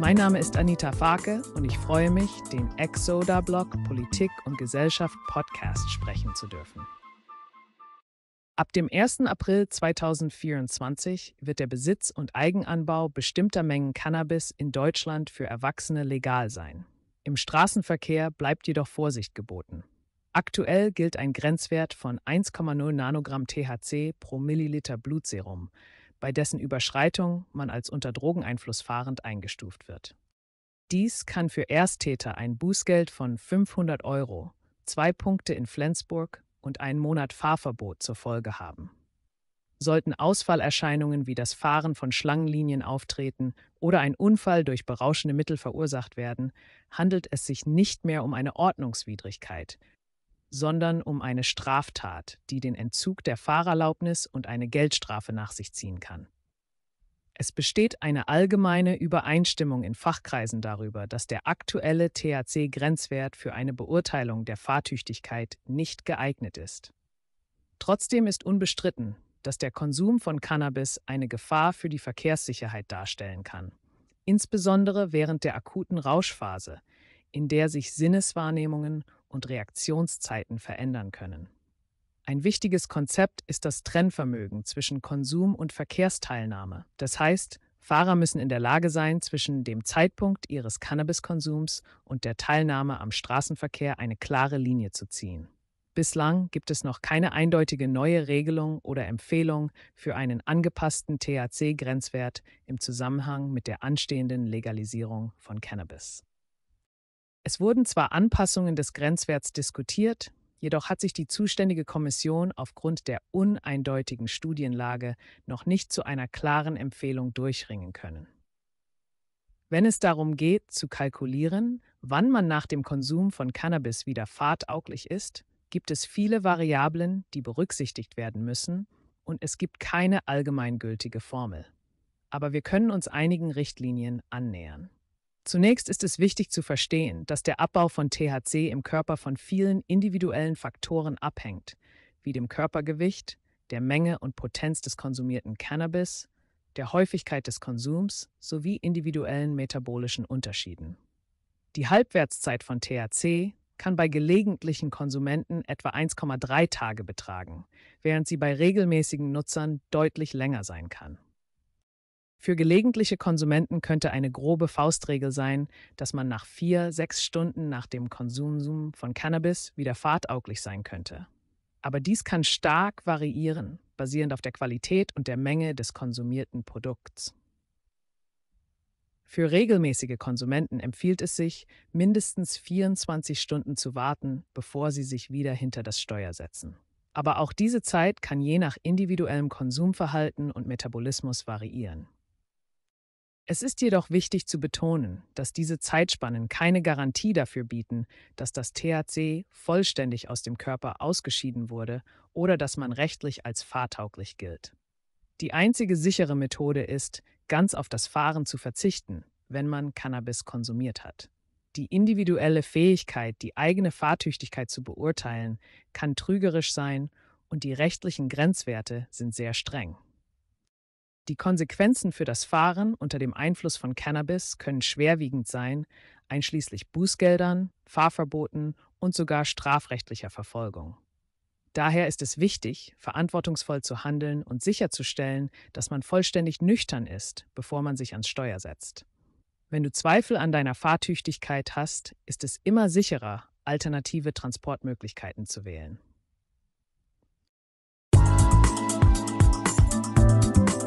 Mein Name ist Anita Farke und ich freue mich, den Exoda-Blog Politik und Gesellschaft Podcast sprechen zu dürfen. Ab dem 1. April 2024 wird der Besitz und Eigenanbau bestimmter Mengen Cannabis in Deutschland für Erwachsene legal sein. Im Straßenverkehr bleibt jedoch Vorsicht geboten. Aktuell gilt ein Grenzwert von 1,0 Nanogramm THC pro Milliliter Blutserum, bei dessen Überschreitung man als unter Drogeneinfluss fahrend eingestuft wird. Dies kann für Ersttäter ein Bußgeld von 500 Euro, zwei Punkte in Flensburg und einen Monat Fahrverbot zur Folge haben. Sollten Ausfallerscheinungen wie das Fahren von Schlangenlinien auftreten oder ein Unfall durch berauschende Mittel verursacht werden, handelt es sich nicht mehr um eine Ordnungswidrigkeit, sondern um eine Straftat, die den Entzug der Fahrerlaubnis und eine Geldstrafe nach sich ziehen kann. Es besteht eine allgemeine Übereinstimmung in Fachkreisen darüber, dass der aktuelle THC-Grenzwert für eine Beurteilung der Fahrtüchtigkeit nicht geeignet ist. Trotzdem ist unbestritten, dass der Konsum von Cannabis eine Gefahr für die Verkehrssicherheit darstellen kann, insbesondere während der akuten Rauschphase, in der sich Sinneswahrnehmungen und Reaktionszeiten verändern können. Ein wichtiges Konzept ist das Trennvermögen zwischen Konsum und Verkehrsteilnahme. Das heißt, Fahrer müssen in der Lage sein, zwischen dem Zeitpunkt ihres Cannabiskonsums und der Teilnahme am Straßenverkehr eine klare Linie zu ziehen. Bislang gibt es noch keine eindeutige neue Regelung oder Empfehlung für einen angepassten THC-Grenzwert im Zusammenhang mit der anstehenden Legalisierung von Cannabis. Es wurden zwar Anpassungen des Grenzwerts diskutiert, jedoch hat sich die zuständige Kommission aufgrund der uneindeutigen Studienlage noch nicht zu einer klaren Empfehlung durchringen können. Wenn es darum geht, zu kalkulieren, wann man nach dem Konsum von Cannabis wieder fahrtauglich ist, gibt es viele Variablen, die berücksichtigt werden müssen, und es gibt keine allgemeingültige Formel. Aber wir können uns einigen Richtlinien annähern. Zunächst ist es wichtig zu verstehen, dass der Abbau von THC im Körper von vielen individuellen Faktoren abhängt, wie dem Körpergewicht, der Menge und Potenz des konsumierten Cannabis, der Häufigkeit des Konsums sowie individuellen metabolischen Unterschieden. Die Halbwertszeit von THC kann bei gelegentlichen Konsumenten etwa 1,3 Tage betragen, während sie bei regelmäßigen Nutzern deutlich länger sein kann. Für gelegentliche Konsumenten könnte eine grobe Faustregel sein, dass man nach vier, sechs Stunden nach dem Konsum von Cannabis wieder fahrtauglich sein könnte. Aber dies kann stark variieren, basierend auf der Qualität und der Menge des konsumierten Produkts. Für regelmäßige Konsumenten empfiehlt es sich, mindestens 24 Stunden zu warten, bevor sie sich wieder hinter das Steuer setzen. Aber auch diese Zeit kann je nach individuellem Konsumverhalten und Metabolismus variieren. Es ist jedoch wichtig zu betonen, dass diese Zeitspannen keine Garantie dafür bieten, dass das THC vollständig aus dem Körper ausgeschieden wurde oder dass man rechtlich als fahrtauglich gilt. Die einzige sichere Methode ist, ganz auf das Fahren zu verzichten, wenn man Cannabis konsumiert hat. Die individuelle Fähigkeit, die eigene Fahrtüchtigkeit zu beurteilen, kann trügerisch sein und die rechtlichen Grenzwerte sind sehr streng. Die Konsequenzen für das Fahren unter dem Einfluss von Cannabis können schwerwiegend sein, einschließlich Bußgeldern, Fahrverboten und sogar strafrechtlicher Verfolgung. Daher ist es wichtig, verantwortungsvoll zu handeln und sicherzustellen, dass man vollständig nüchtern ist, bevor man sich ans Steuer setzt. Wenn du Zweifel an deiner Fahrtüchtigkeit hast, ist es immer sicherer, alternative Transportmöglichkeiten zu wählen.